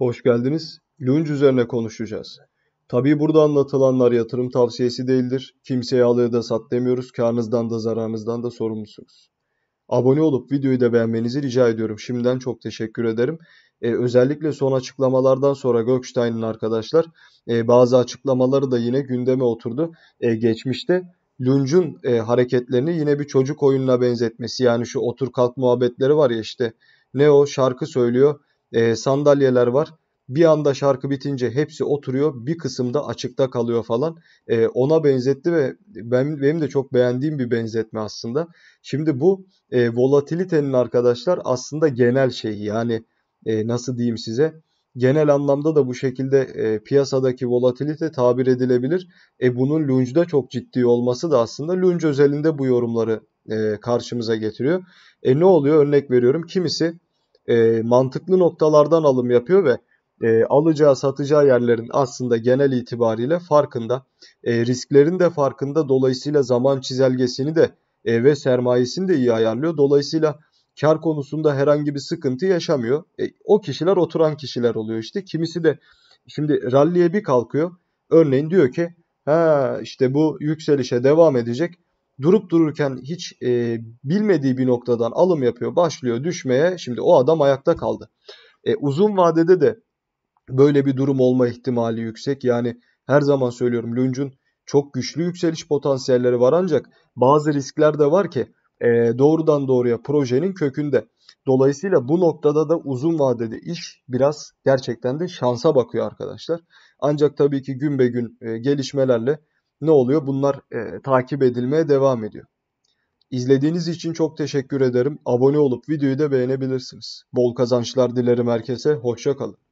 Hoş geldiniz. Lunch üzerine konuşacağız. Tabii burada anlatılanlar yatırım tavsiyesi değildir. Kimseye al ya da sat demiyoruz. Karnınızdan da zararınızdan da sorumlusunuz. Abone olup videoyu da beğenmenizi rica ediyorum. Şimdiden çok teşekkür ederim. Ee, özellikle son açıklamalardan sonra Gökstein'in arkadaşlar e, bazı açıklamaları da yine gündeme oturdu. E, geçmişte Lunch'un e, hareketlerini yine bir çocuk oyununa benzetmesi. Yani şu otur kalk muhabbetleri var ya işte ne o şarkı söylüyor e, sandalyeler var. Bir anda şarkı bitince hepsi oturuyor. Bir kısım da açıkta kalıyor falan. E, ona benzetti ve ben, benim de çok beğendiğim bir benzetme aslında. Şimdi bu e, volatilitenin arkadaşlar aslında genel şeyi. Yani e, nasıl diyeyim size? genel anlamda da bu şekilde e, piyasadaki volatilite tabir edilebilir. E bunun lunge'da çok ciddi olması da aslında lunge özelinde bu yorumları e, karşımıza getiriyor. E ne oluyor? Örnek veriyorum. Kimisi e, mantıklı noktalardan alım yapıyor ve e, alacağı satacağı yerlerin aslında genel itibariyle farkında. E, risklerin de farkında. Dolayısıyla zaman çizelgesini de e, ve sermayesini de iyi ayarlıyor. Dolayısıyla kar konusunda herhangi bir sıkıntı yaşamıyor. E, o kişiler oturan kişiler oluyor işte. Kimisi de şimdi ralliye bir kalkıyor. Örneğin diyor ki ha işte bu yükselişe devam edecek durup dururken hiç e, bilmediği bir noktadan alım yapıyor, başlıyor düşmeye. Şimdi o adam ayakta kaldı. E, uzun vadede de böyle bir durum olma ihtimali yüksek. Yani her zaman söylüyorum Lunge'un çok güçlü yükseliş potansiyelleri var ancak bazı riskler de var ki e, doğrudan doğruya projenin kökünde. Dolayısıyla bu noktada da uzun vadede iş biraz gerçekten de şansa bakıyor arkadaşlar. Ancak tabii ki gün be gün e, gelişmelerle ne oluyor? Bunlar e, takip edilmeye devam ediyor. İzlediğiniz için çok teşekkür ederim. Abone olup videoyu da beğenebilirsiniz. Bol kazançlar dilerim herkese. Hoşça kalın.